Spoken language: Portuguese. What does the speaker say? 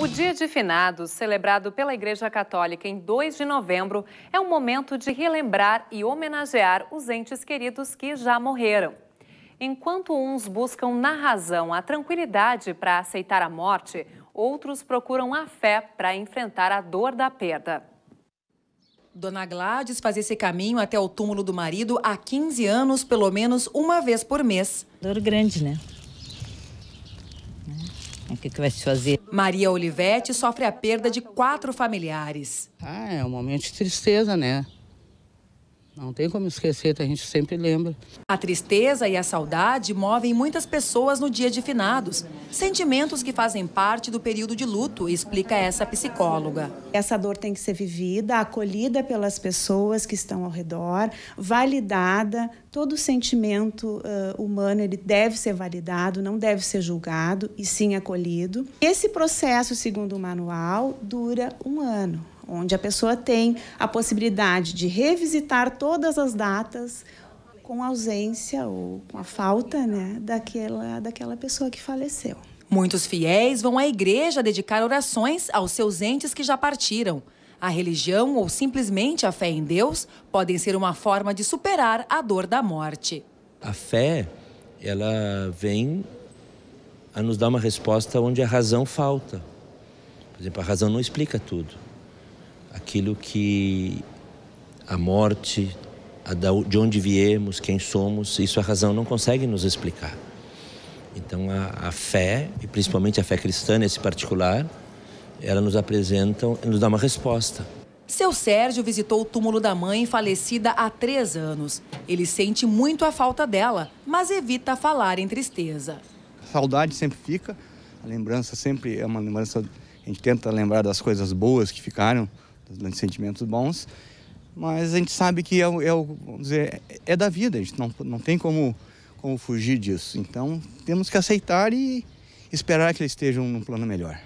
O Dia de Finados, celebrado pela Igreja Católica em 2 de novembro, é um momento de relembrar e homenagear os entes queridos que já morreram. Enquanto uns buscam na razão a tranquilidade para aceitar a morte, outros procuram a fé para enfrentar a dor da perda. Dona Gladys faz esse caminho até o túmulo do marido há 15 anos, pelo menos uma vez por mês. Dor grande, né? O que, que vai se fazer? Maria Olivete sofre a perda de quatro familiares. Ah, é um momento de tristeza, né? Não tem como esquecer, a gente sempre lembra. A tristeza e a saudade movem muitas pessoas no dia de finados. Sentimentos que fazem parte do período de luto, explica essa psicóloga. Essa dor tem que ser vivida, acolhida pelas pessoas que estão ao redor, validada. Todo sentimento uh, humano ele deve ser validado, não deve ser julgado e sim acolhido. Esse processo, segundo o manual, dura um ano onde a pessoa tem a possibilidade de revisitar todas as datas com ausência ou com a falta né, daquela, daquela pessoa que faleceu. Muitos fiéis vão à igreja dedicar orações aos seus entes que já partiram. A religião ou simplesmente a fé em Deus podem ser uma forma de superar a dor da morte. A fé, ela vem a nos dar uma resposta onde a razão falta. Por exemplo, a razão não explica tudo aquilo que a morte, a de onde viemos, quem somos, isso a razão não consegue nos explicar. Então a, a fé, e principalmente a fé cristã nesse particular, ela nos apresenta, nos dá uma resposta. Seu Sérgio visitou o túmulo da mãe falecida há três anos. Ele sente muito a falta dela, mas evita falar em tristeza. A saudade sempre fica, a lembrança sempre é uma lembrança. A gente tenta lembrar das coisas boas que ficaram, sentimentos bons, mas a gente sabe que é, é, dizer, é da vida, a gente não, não tem como, como fugir disso. Então temos que aceitar e esperar que eles estejam num plano melhor.